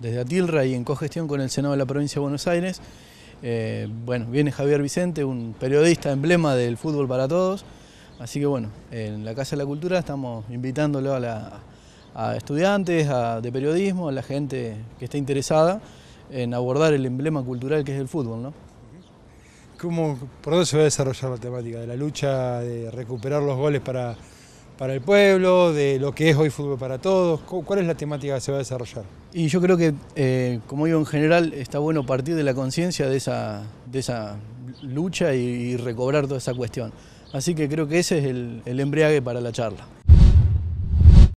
desde Atilra y en cogestión con el Senado de la Provincia de Buenos Aires. Eh, bueno, viene Javier Vicente, un periodista emblema del fútbol para todos. Así que bueno, en la Casa de la Cultura estamos invitándolo a, estudiantes de periodismo, a la gente que está interesada en abordar el emblema cultural que es el fútbol, ¿no? ¿Cómo, ¿Por dónde se va a desarrollar la temática? ¿De la lucha de recuperar los goles para para el pueblo, de lo que es hoy fútbol para todos? ¿Cuál es la temática que se va a desarrollar? Y yo creo que, eh, como digo en general, está bueno partir de la conciencia de esa, de esa lucha y, recobrar toda esa cuestión. Así que creo que ese es el, el embriague para la charla.